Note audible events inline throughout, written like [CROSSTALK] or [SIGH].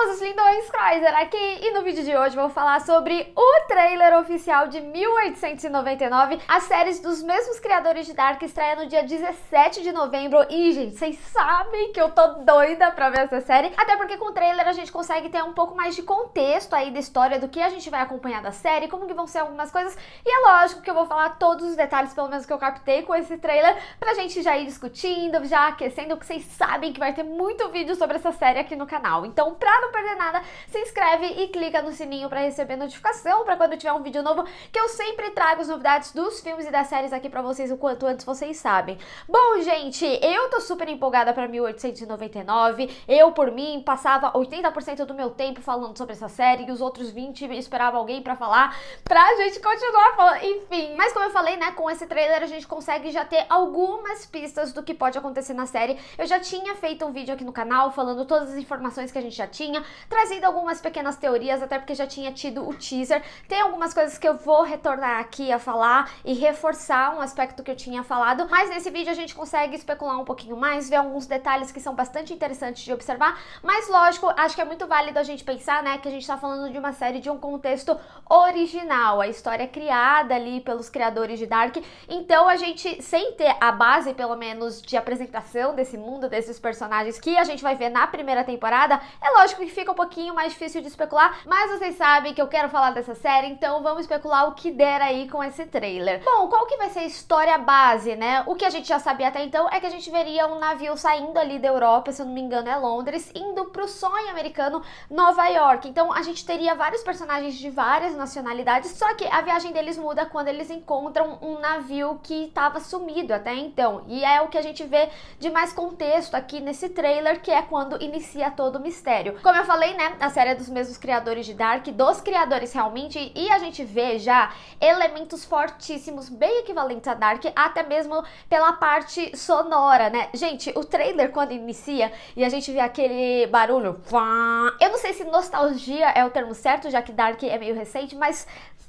Olá, lindões! Chrysler aqui e no vídeo de hoje vou falar sobre o trailer oficial de 1899, a série dos mesmos criadores de Dark estreia no dia 17 de novembro e, gente, vocês sabem que eu tô doida pra ver essa série, até porque com o trailer a gente consegue ter um pouco mais de contexto aí da história, do que a gente vai acompanhar da série, como que vão ser algumas coisas, e é lógico que eu vou falar todos os detalhes, pelo menos que eu captei com esse trailer, pra gente já ir discutindo, já aquecendo, que vocês sabem que vai ter muito vídeo sobre essa série aqui no canal. Então, pra não não perder nada, se inscreve e clica no sininho para receber notificação para quando tiver um vídeo novo, que eu sempre trago as novidades dos filmes e das séries aqui para vocês o quanto antes vocês sabem. Bom, gente, eu tô super empolgada para 1899. Eu por mim passava 80% do meu tempo falando sobre essa série e os outros 20 esperava alguém para falar, pra gente continuar falando, enfim. Mas como eu falei, né, com esse trailer a gente consegue já ter algumas pistas do que pode acontecer na série. Eu já tinha feito um vídeo aqui no canal falando todas as informações que a gente já tinha trazendo algumas pequenas teorias, até porque já tinha tido o teaser. Tem algumas coisas que eu vou retornar aqui a falar e reforçar um aspecto que eu tinha falado, mas nesse vídeo a gente consegue especular um pouquinho mais, ver alguns detalhes que são bastante interessantes de observar, mas lógico, acho que é muito válido a gente pensar, né, que a gente tá falando de uma série de um contexto original, a história é criada ali pelos criadores de Dark, então a gente, sem ter a base, pelo menos, de apresentação desse mundo, desses personagens que a gente vai ver na primeira temporada, é lógico que que fica um pouquinho mais difícil de especular, mas vocês sabem que eu quero falar dessa série, então vamos especular o que der aí com esse trailer. Bom, qual que vai ser a história base, né? O que a gente já sabia até então é que a gente veria um navio saindo ali da Europa, se eu não me engano é Londres, indo pro sonho americano Nova York. Então a gente teria vários personagens de várias nacionalidades, só que a viagem deles muda quando eles encontram um navio que estava sumido até então. E é o que a gente vê de mais contexto aqui nesse trailer, que é quando inicia todo o mistério. Como eu falei, né, a série é dos mesmos criadores de Dark, dos criadores realmente, e a gente vê já elementos fortíssimos, bem equivalentes a Dark, até mesmo pela parte sonora, né? Gente, o trailer quando inicia e a gente vê aquele barulho, eu não sei se nostalgia é o termo certo, já que Dark é meio recente, mas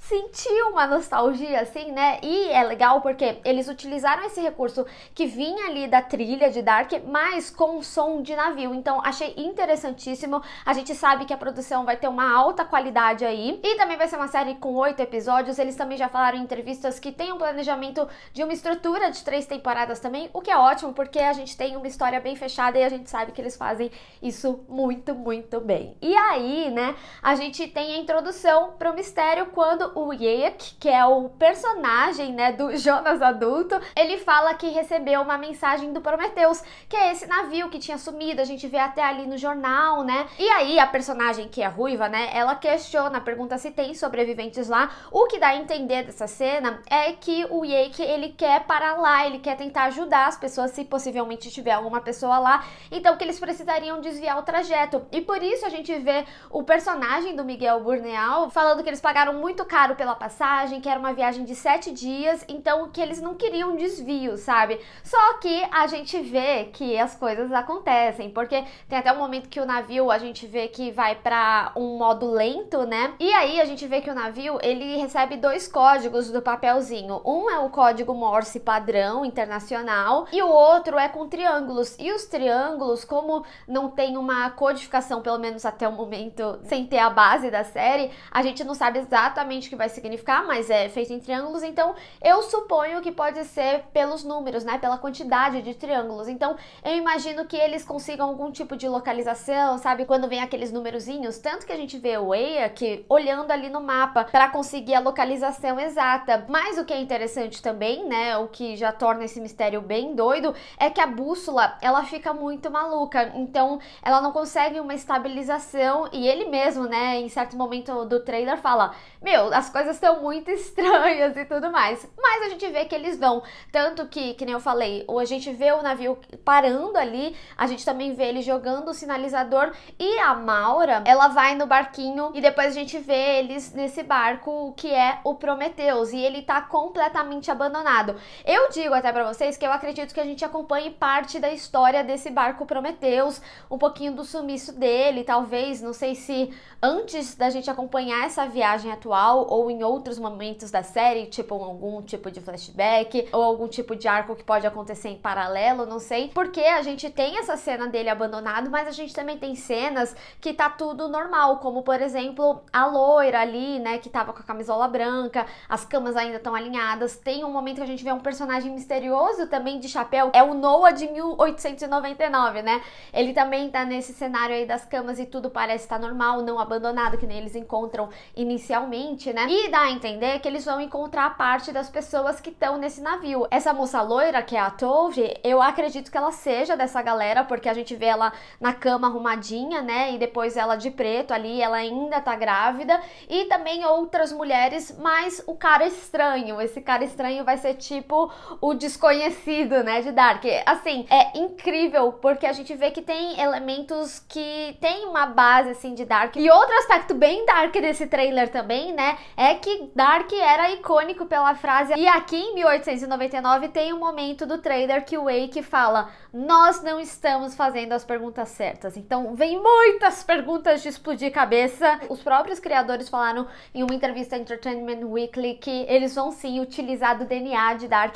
sentir uma nostalgia, assim, né? E é legal porque eles utilizaram esse recurso que vinha ali da trilha de Dark, mas com som de navio. Então, achei interessantíssimo. A gente sabe que a produção vai ter uma alta qualidade aí. E também vai ser uma série com oito episódios. Eles também já falaram em entrevistas que tem um planejamento de uma estrutura de três temporadas também, o que é ótimo, porque a gente tem uma história bem fechada e a gente sabe que eles fazem isso muito, muito bem. E aí, né, a gente tem a introdução para o mistério quando o Yek, que é o personagem, né, do [LAUGHS] Jonas adulto, ele fala que recebeu uma mensagem do Prometheus, que é esse navio que tinha sumido, a gente vê até ali no jornal, né? E aí a personagem que é ruiva, né, ela questiona, pergunta se tem sobreviventes lá. O que dá a entender dessa cena é que o Yek, ele quer parar lá, ele quer tentar ajudar as pessoas se possivelmente tiver alguma pessoa lá, então que eles precisariam desviar o trajeto. E por isso a gente vê o personagem do Miguel Burneal falando que eles pagaram muito caro caro pela passagem, que era uma viagem de sete dias, então que eles não queriam desvio, sabe? Só que a gente vê que as coisas acontecem, porque tem até um momento que o navio a gente vê que vai para um modo lento, né? E aí a gente vê que o navio ele recebe dois códigos do papelzinho. Um é o código Morse padrão internacional e o outro é com triângulos. E os triângulos, como não tem uma codificação, pelo menos até o momento, sem ter a base da série, a gente não sabe exatamente o que vai significar, mas é feito em triângulos, então eu suponho que pode ser pelos números, né? Pela quantidade de triângulos. Então eu imagino que eles consigam algum tipo de localização, sabe? Quando vem aqueles númerozinhos, tanto que a gente vê o EIA que olhando ali no mapa para conseguir a localização exata. Mas o que é interessante também, né? O que já torna esse mistério bem doido é que a bússola ela fica muito maluca, então ela não consegue uma estabilização e ele mesmo, né? Em certo momento do trailer fala: Meu, as coisas estão muito [LAUGHS] estranhas e tudo mais. Mas a gente vê que eles vão, tanto que, que nem eu falei, ou a gente vê o navio parando ali, a gente também vê ele jogando o sinalizador e a Maura, ela vai no barquinho e depois a gente vê eles nesse barco que é o Prometheus e ele tá completamente abandonado. Eu digo até para vocês que eu acredito que a gente acompanhe parte da história desse barco Prometheus, um pouquinho do sumiço dele, talvez, não sei se antes da gente acompanhar essa viagem atual ou em outros momentos da série, tipo algum tipo de flashback ou algum tipo de arco que pode acontecer em paralelo, não sei. Porque a gente tem essa cena dele abandonado, mas a gente também tem cenas que tá tudo normal, como por exemplo a loira ali, né, que tava com a camisola branca, as camas ainda estão alinhadas. Tem um momento que a gente vê um personagem misterioso também de chapéu, é o Noah de 1899, né? Ele também tá nesse cenário aí das camas e tudo parece estar tá normal, não abandonado, que nem eles encontram inicialmente, né? né? E dá a entender que eles vão encontrar parte das pessoas que estão nesse navio. Essa moça loira, que é a Tove, eu acredito que ela seja dessa galera, porque a gente vê ela na cama arrumadinha, né? E depois ela de preto ali, ela ainda tá grávida. E também outras mulheres, mas o cara estranho. Esse cara estranho vai ser tipo o desconhecido, né? De Dark. Assim, é incrível, porque a gente vê que tem elementos que tem uma base, assim, de Dark. E outro aspecto bem Dark desse trailer também, né? é que Dark era icônico pela frase. E aqui em 1899 tem um momento do trailer que o Wake fala: Nós não estamos fazendo as perguntas certas. Então vem muitas perguntas de explodir cabeça. Os próprios criadores falaram em uma entrevista à Entertainment Weekly que eles vão sim utilizar do DNA de Dark,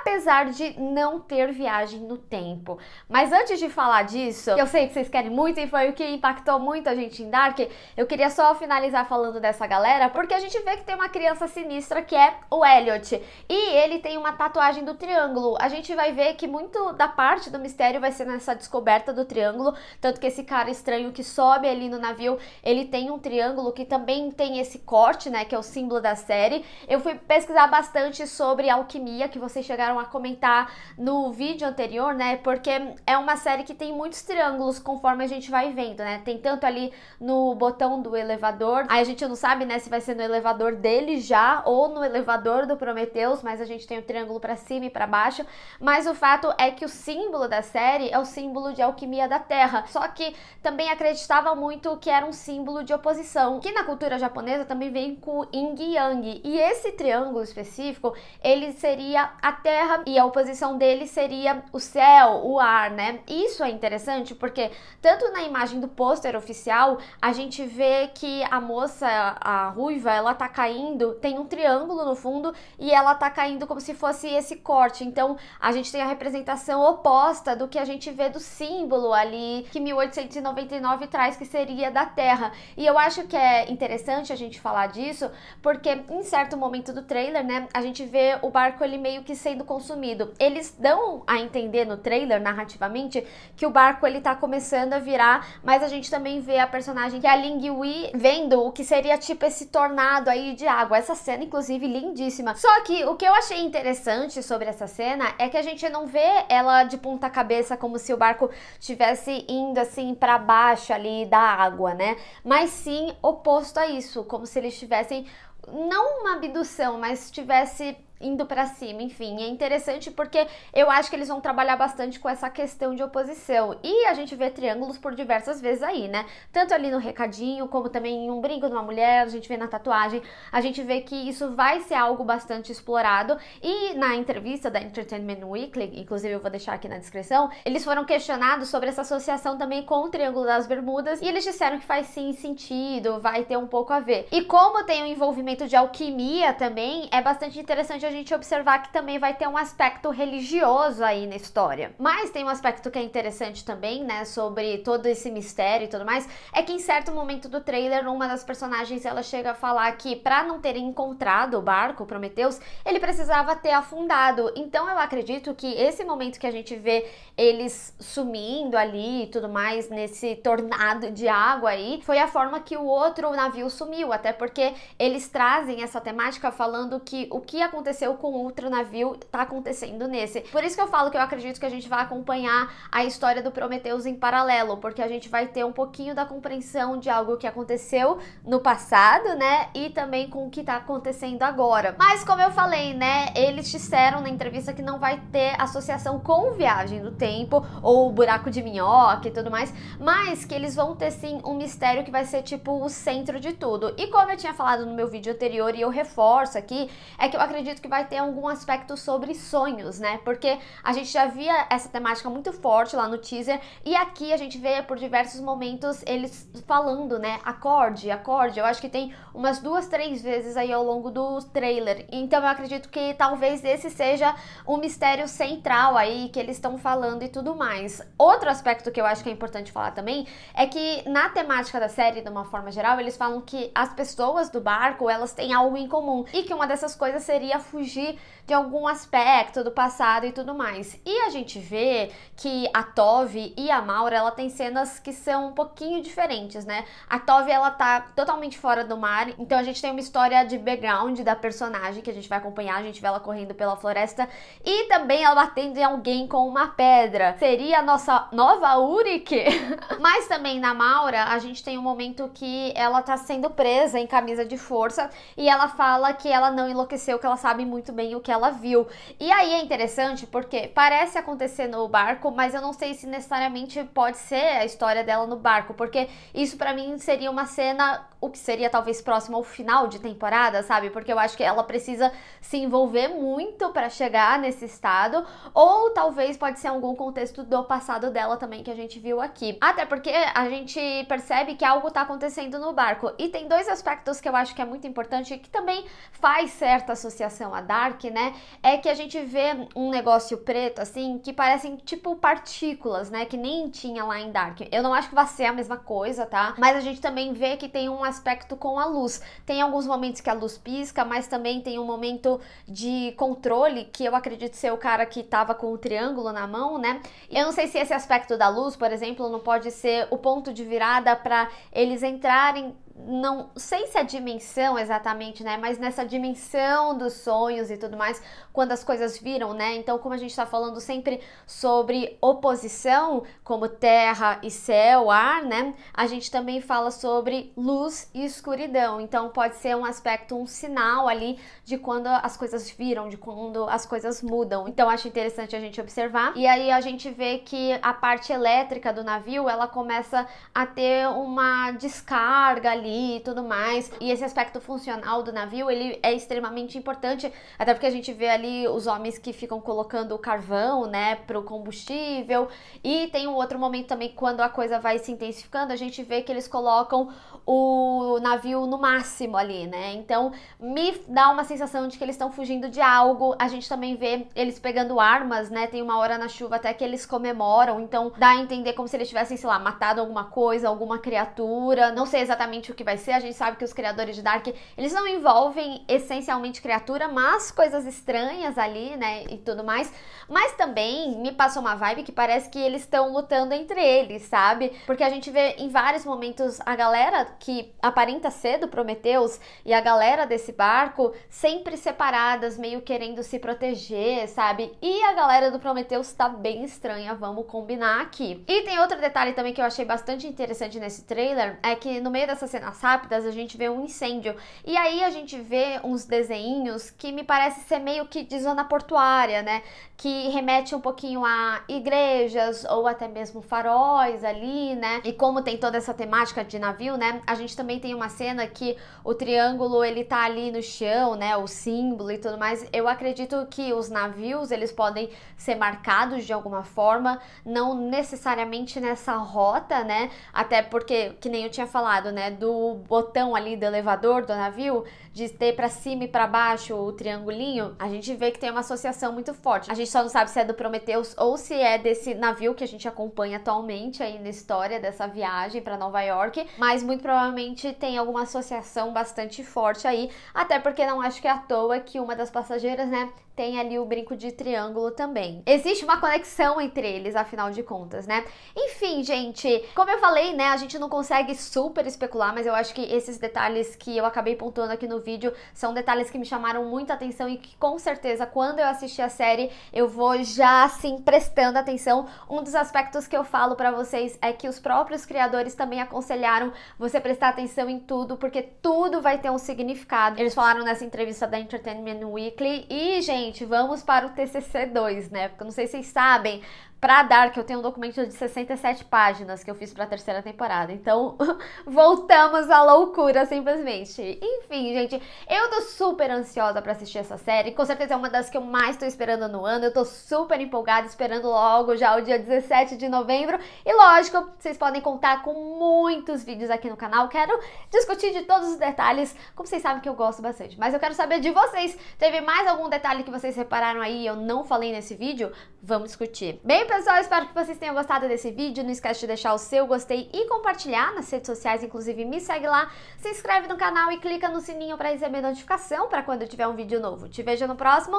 apesar de não ter viagem no tempo. Mas antes de falar disso, eu sei que vocês querem muito e foi o que impactou muito a gente em Dark. Eu queria só finalizar falando dessa galera, porque a gente vê que tem uma criança sinistra que é o Elliot. E ele tem uma tatuagem do triângulo. A gente vai ver que muito da parte do mistério vai ser nessa descoberta do triângulo. Tanto que esse cara estranho que sobe ali no navio, ele tem um triângulo que também tem esse corte, né? Que é o símbolo da série. Eu fui pesquisar bastante sobre alquimia, que vocês chegaram a comentar no vídeo anterior, né? Porque é uma série que tem muitos triângulos conforme a gente vai vendo, né? Tem tanto ali no botão do elevador. Aí a gente não sabe, né, se vai ser no elevador dele já ou no elevador do Prometheus, mas a gente tem o triângulo para cima e para baixo. Mas o fato é que o símbolo da série é o símbolo de alquimia da terra, só que também acreditava muito que era um símbolo de oposição, que na cultura japonesa também vem com yin yang. E esse triângulo específico, ele seria a terra e a oposição dele seria o céu, o ar, né? Isso é interessante porque tanto na imagem do pôster oficial, a gente vê que a moça, a ruiva, ela tá caindo, tem um triângulo no fundo e ela tá caindo como se fosse esse corte. Então a gente tem a representação oposta do que a gente vê do símbolo ali que 1899 traz, que seria da Terra. E eu acho que é interessante a gente falar disso, porque em certo momento do trailer, né, a gente vê o barco ele meio que sendo consumido. Eles dão a entender no trailer, narrativamente, que o barco ele tá começando a virar, mas a gente também vê a personagem que é a Ling Yui vendo o que seria tipo esse tornado aí de água. Essa cena, inclusive, lindíssima. Só que o que eu achei interessante sobre essa cena é que a gente não vê ela de ponta cabeça como se o barco estivesse indo assim para baixo ali da água, né? Mas sim oposto a isso, como se eles estivessem não uma abdução, mas estivesse indo para cima, enfim, é interessante porque eu acho que eles vão trabalhar bastante com essa questão de oposição e a gente vê triângulos por diversas vezes aí, né? Tanto ali no recadinho, como também em um brinco de uma mulher, a gente vê na tatuagem, a gente vê que isso vai ser algo bastante explorado e na entrevista da Entertainment Weekly, inclusive eu vou deixar aqui na descrição, eles foram questionados sobre essa associação também com o Triângulo das Bermudas e eles disseram que faz sim sentido, vai ter um pouco a ver. E como tem o um envolvimento conceito de alquimia também, é bastante interessante a gente observar que também vai ter um aspecto religioso aí na história. Mas tem um aspecto que é interessante também, né, sobre todo esse mistério e tudo mais, é que em certo momento do trailer, uma das personagens ela chega a falar que para não ter encontrado o barco Prometeus, ele precisava ter afundado. Então eu acredito que esse momento que a gente vê eles sumindo ali e tudo mais nesse tornado de água aí, foi a forma que o outro navio sumiu, até porque eles trazem essa temática falando que o que aconteceu com outro navio tá acontecendo nesse. Por isso que eu falo que eu acredito que a gente vai acompanhar a história do Prometeus em paralelo, porque a gente vai ter um pouquinho da compreensão de algo que aconteceu no passado, né? E também com o que tá acontecendo agora. Mas como eu falei, né, eles disseram na entrevista que não vai ter associação com viagem do tempo ou buraco de minhoca e tudo mais, mas que eles vão ter sim um mistério que vai ser tipo o centro de tudo. E como eu tinha falado no meu vídeo vídeo anterior e eu reforço aqui, é que eu acredito que vai ter algum aspecto sobre sonhos, né? Porque a gente já via essa temática muito forte lá no teaser e aqui a gente vê por diversos momentos eles falando, né? Acorde, acorde. Eu acho que tem umas duas, três vezes aí ao longo do trailer. Então eu acredito que talvez esse seja um mistério central aí que eles estão falando e tudo mais. Outro aspecto que eu acho que é importante falar também é que na temática da série, de uma forma geral, eles falam que as pessoas do barco elas têm algo em comum e que uma dessas coisas seria fugir de algum aspecto do passado e tudo mais. E a gente vê que a Tove e a Maura, ela tem cenas que são um pouquinho diferentes, né? A Tove, ela tá totalmente fora do mar, então a gente tem uma história de background da personagem que a gente vai acompanhar, a gente vê ela correndo pela floresta e também ela batendo em alguém com uma pedra. Seria a nossa nova Urike? [LAUGHS] Mas também na Maura, a gente tem um momento que ela tá sendo presa em camisa de força e ela fala que ela não enlouqueceu, que ela sabe muito bem o que ela viu. E aí é interessante porque parece acontecer no barco, mas eu não sei se necessariamente pode ser a história dela no barco, porque isso para mim seria uma cena, o que seria talvez próximo ao final de temporada, sabe? Porque eu acho que ela precisa se envolver muito para chegar nesse estado, ou talvez pode ser algum contexto do passado dela também que a gente viu aqui. Até porque a gente percebe que algo tá acontecendo no barco. E tem dois aspectos que eu acho que é muito importante importante que também faz certa associação a dark, né? É que a gente vê um negócio preto assim que parecem tipo partículas, né? Que nem tinha lá em dark. Eu não acho que vai ser a mesma coisa, tá? Mas a gente também vê que tem um aspecto com a luz. Tem alguns momentos que a luz pisca, mas também tem um momento de controle que eu acredito ser o cara que tava com o triângulo na mão, né? Eu não sei se esse aspecto da luz, por exemplo, não pode ser o ponto de virada para eles entrarem não sei se a dimensão exatamente, né? Mas nessa dimensão dos sonhos e tudo mais, quando as coisas viram, né? Então, como a gente está falando sempre sobre oposição, como terra e céu, ar, né? A gente também fala sobre luz e escuridão. Então, pode ser um aspecto, um sinal ali de quando as coisas viram, de quando as coisas mudam. Então, acho interessante a gente observar. E aí a gente vê que a parte elétrica do navio, ela começa a ter uma descarga ali ali e tudo mais. E esse aspecto funcional do navio, ele é extremamente importante, até porque a gente vê ali os homens que ficam colocando o carvão, né, pro combustível. E tem um outro momento também quando a coisa vai se intensificando, a gente vê que eles colocam o navio no máximo ali, né? Então me dá uma sensação de que eles estão fugindo de algo. A gente também vê eles pegando armas, né? Tem uma hora na chuva até que eles comemoram, então dá a entender como se eles tivessem, sei lá, matado alguma coisa, alguma criatura. Não sei exatamente o que vai ser. A gente sabe que os criadores de Dark, eles não envolvem essencialmente criatura, mas coisas estranhas ali, né? E tudo mais. Mas também me passou uma vibe que parece que eles estão lutando entre eles, sabe? Porque a gente vê em vários momentos a galera que aparenta ser do Prometeus e a galera desse barco sempre separadas, meio querendo se proteger, sabe? E a galera do Prometeus tá bem estranha, vamos combinar aqui. E tem outro detalhe também que eu achei bastante interessante nesse trailer, é que no meio dessas cenas rápidas a gente vê um incêndio e aí a gente vê uns desenhos que me parece ser meio que de zona portuária, né? Que remete um pouquinho a igrejas ou até mesmo faróis ali, né? E como tem toda essa temática de navio, né? a gente também tem uma cena que o triângulo ele tá ali no chão, né, o símbolo e tudo mais. Eu acredito que os navios eles podem ser marcados de alguma forma, não necessariamente nessa rota, né? Até porque que nem eu tinha falado, né, do botão ali do elevador do navio, de ter para cima e para baixo o triangulinho, a gente vê que tem uma associação muito forte. A gente só não sabe se é do Prometheus ou se é desse navio que a gente acompanha atualmente aí na história dessa viagem para Nova York, mas muito provavelmente tem alguma associação bastante forte aí, até porque não acho que é à toa que uma das passageiras, né, tem ali o brinco de triângulo também. Existe uma conexão entre eles, afinal de contas, né? Enfim, gente, como eu falei, né, a gente não consegue super especular, mas eu acho que esses detalhes que eu acabei pontuando aqui no vídeo são detalhes que me chamaram muita atenção e que com certeza quando eu assistir a série eu vou já assim prestando atenção. Um dos aspectos que eu falo para vocês é que os próprios criadores também aconselharam você prestar atenção em tudo, porque tudo vai ter um significado. Eles falaram nessa entrevista da Entertainment Weekly e, gente, Gente, vamos para o TCC2, né? Porque eu não sei se vocês sabem, para dar, que eu tenho um documento de 67 páginas que eu fiz para a terceira temporada. Então, [LAUGHS] voltamos à loucura simplesmente. Enfim, gente, eu tô super ansiosa para assistir essa série. Com certeza é uma das que eu mais tô esperando no ano. Eu tô super empolgada, esperando logo já o dia 17 de novembro. E lógico, vocês podem contar com muitos vídeos aqui no canal. Quero discutir de todos os detalhes, como vocês sabem que eu gosto bastante. Mas eu quero saber de vocês. Teve mais algum detalhe que vocês repararam aí e eu não falei nesse vídeo? Vamos discutir. Bem pessoal? Espero que vocês tenham gostado desse vídeo. Não esquece de deixar o seu gostei e compartilhar nas redes sociais, inclusive me segue lá. Se inscreve no canal e clica no sininho para receber notificação para quando eu tiver um vídeo novo. Te vejo no próximo.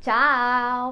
Tchau!